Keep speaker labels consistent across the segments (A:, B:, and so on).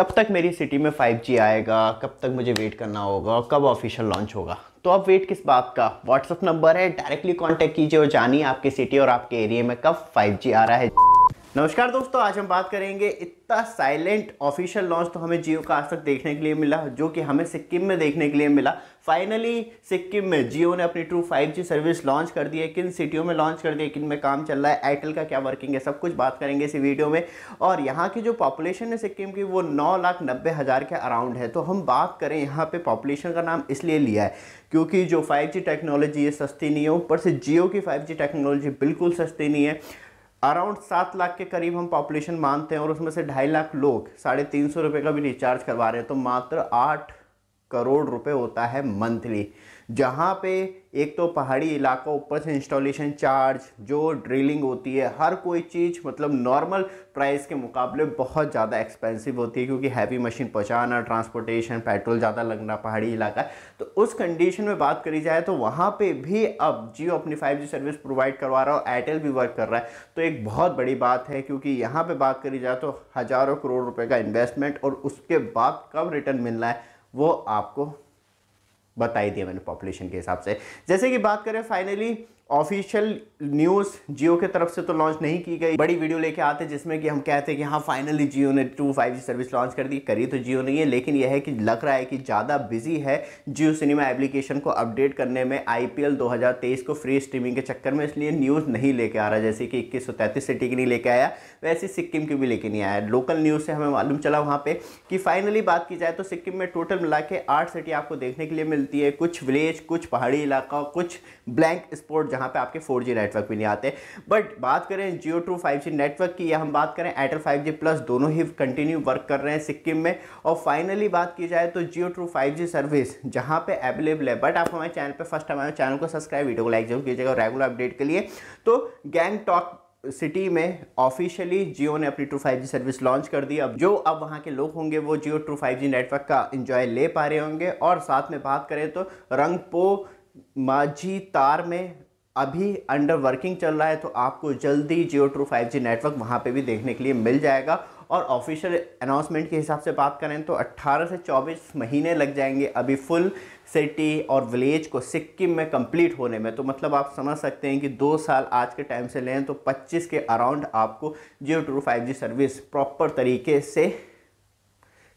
A: कब तक मेरी सिटी में 5G आएगा कब तक मुझे वेट करना होगा और कब ऑफिशियल लॉन्च होगा तो अब वेट किस बात का व्हाट्सअप नंबर है डायरेक्टली कॉन्टेक्ट कीजिए और जानिए आपकी सिटी और आपके एरिया में कब 5G आ रहा है नमस्कार दोस्तों आज हम बात करेंगे इतना साइलेंट ऑफिशियल लॉन्च तो हमें जियो का आज तक देखने के लिए मिला जो कि हमें सिक्किम में देखने के लिए मिला फाइनली सिक्किम में जियो ने अपनी ट्रू 5G सर्विस लॉन्च कर दी है किन सिटियों में लॉन्च कर दी है किन में काम चल रहा है एयरटेल का क्या वर्किंग है सब कुछ बात करेंगे इसी वीडियो में और यहाँ की जो पॉपुलेशन है सिक्किम की वो नौ लाख नब्बे हज़ार के अराउंड है तो हम बात करें यहाँ पर पॉपुलेशन का नाम इसलिए लिया है क्योंकि जो फाइव टेक्नोलॉजी है सस्ती नहीं है ऊपर से जियो की फाइव टेक्नोलॉजी बिल्कुल सस्ती नहीं है अराउंड सात लाख के करीब हम पॉपुलेशन मानते हैं और उसमें से ढाई लाख लोग साढ़े तीन सौ रुपये का भी रिचार्ज करवा रहे हैं तो मात्र आठ करोड़ रुपए होता है मंथली जहाँ पे एक तो पहाड़ी इलाका ऊपर से इंस्टॉलेशन चार्ज जो ड्रिलिंग होती है हर कोई चीज़ मतलब नॉर्मल प्राइस के मुकाबले बहुत ज़्यादा एक्सपेंसिव होती है क्योंकि हैवी मशीन पहुँचाना ट्रांसपोर्टेशन पेट्रोल ज़्यादा लगना पहाड़ी इलाका तो उस कंडीशन में बात करी जाए तो वहाँ पर भी अब जियो अपनी फाइव सर्विस प्रोवाइड करवा रहा है एयरटेल भी वर्क कर रहा है तो एक बहुत बड़ी बात है क्योंकि यहाँ पर बात करी जाए तो हज़ारों करोड़ रुपये का इन्वेस्टमेंट और उसके बाद कब रिटर्न मिलना है वो आपको बताई दिया मैंने पॉपुलेशन के हिसाब से जैसे कि बात करें फाइनली ऑफिशियल न्यूज़ जियो के तरफ से तो लॉन्च नहीं की गई बड़ी वीडियो लेके आते जिसमें कि हम कहते हैं कि हाँ फाइनली जियो ने two five G service launch कर दी करी तो जियो नहीं है लेकिन यह है कि लग रहा है कि ज़्यादा बिजी है जियो सिनेमा एप्लीकेशन को अपडेट करने में आई पी एल को फ्री स्ट्रीमिंग के चक्कर में इसलिए न्यूज़ नहीं लेके आ रहा जैसे कि इक्कीस सौ तैतीस सिटी की नहीं लेके आया वैसे सिक्किम की भी लेके नहीं आया लोकल न्यूज़ से हमें मालूम चला वहाँ पर कि फाइनली बात की जाए तो सिक्किम में टोटल मिला के आठ सिटी आपको देखने के लिए मिलती है कुछ विलेज कुछ पहाड़ी इलाका कुछ ब्लैंक स्पॉट जहाँ पे आपके 4G नेटवर्क भी नहीं आते बट बात करें जियो टू 5G नेटवर्क की या हम बात करें एयरटेल 5G प्लस दोनों ही कंटिन्यू वर्क कर रहे हैं सिक्किम में और फाइनली बात की जाए तो जियो टू 5G सर्विस जहाँ पे अवेलेबल है बट आप हमारे चैनल पर फर्स्ट टाइम हमारे चैनल को सब्सक्राइब वीडियो को लाइक जरूर कीजिएगा रेगुलर अपडेट के लिए तो गैंग टॉक सिटी में ऑफिशियली जियो ने अपनी true five G service launch कर दी अब जो अब वहाँ के लोग होंगे वो Jio true five G network का इन्जॉय ले पा रहे होंगे और साथ में बात करें तो रंगपो माझी तार में अभी अंडर वर्किंग चल रहा है तो आपको जल्दी Jio true five G network वहाँ पर भी देखने के लिए मिल जाएगा और ऑफिशियल अनाउंसमेंट के हिसाब से बात करें तो 18 से 24 महीने लग जाएंगे अभी फुल सिटी और विलेज को सिक्किम में कंप्लीट होने में तो मतलब आप समझ सकते हैं कि दो साल आज के टाइम से लें तो 25 के अराउंड आपको Jio true five service proper तरीके से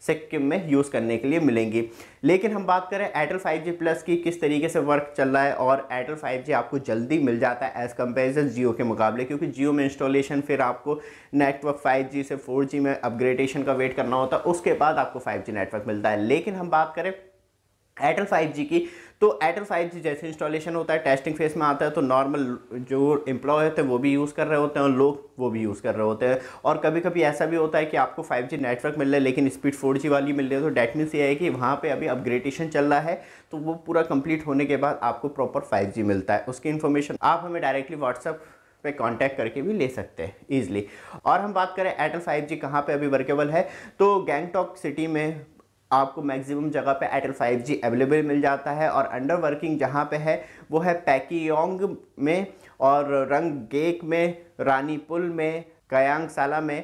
A: सिक्किम में यूज़ करने के लिए मिलेंगी लेकिन हम बात करें एयरटेल 5G प्लस की किस तरीके से वर्क चल रहा है और एयरटेल 5G आपको जल्दी मिल जाता है एज़ कम्पेरिजन जियो के मुकाबले क्योंकि जियो में इंस्टॉलेशन फिर आपको नेटवर्क 5G से 4G में अपग्रेडेशन का वेट करना होता है उसके बाद आपको 5G नेटवर्क मिलता है लेकिन हम बात करें एयरटेल जी की तो एयरटेल जी जैसे इंस्टॉलेशन होता है टेस्टिंग फेज में आता है तो नॉर्मल जो एम्प्लॉय होते हैं वो भी यूज़ कर रहे होते हैं और लोग वो भी यूज़ कर रहे होते हैं और कभी कभी ऐसा भी होता है कि आपको 5G नेटवर्क मिल रहा है लेकिन स्पीड 4G वाली मिल रही है तो डैट मीन्स ये है कि वहाँ पे अभी अपग्रेडेशन चल रहा है तो वो पूरा कंप्लीट होने के बाद आपको प्रॉपर जी मिलता है उसकी इन्फॉर्मेशन आप हमें डायरेक्टली व्हाट्सअप पे कांटेक्ट करके भी ले सकते हैं ईजिली और हम बात करें एयरटेल 5G कहाँ पे अभी वर्केबल है तो गैंगटॉक सिटी में आपको मैक्सिमम जगह पे एयरटेल 5G अवेलेबल मिल जाता है और अंडर वर्किंग जहाँ पे है वो है पैकियोंग में और रंग गेक में रानीपुल में कयांगशाला में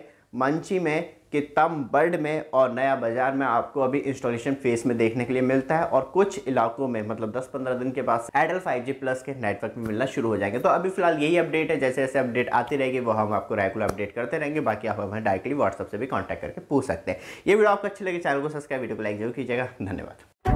A: मंची में कि तम बर्ड में और नया बाज़ार में आपको अभी इंस्टॉलेशन फेस में देखने के लिए मिलता है और कुछ इलाकों में मतलब 10-15 दिन के बाद एडल 5G प्लस के नेटवर्क में मिलना शुरू हो जाएंगे तो अभी फिलहाल यही अपडेट है जैसे जैसे अपडेट आती रहेगी वो हम आपको रेगुलर अपडेट करते रहेंगे बाकी आप हमें डायरेक्टली व्हाट्सअप से भी कॉन्टैक्ट करके पूछ सकते हैं ये वीडियो आपको अच्छी लगे चैनल को सब्सक्राइब वीडियो को लाइक जरूर कीजिएगा धन्यवाद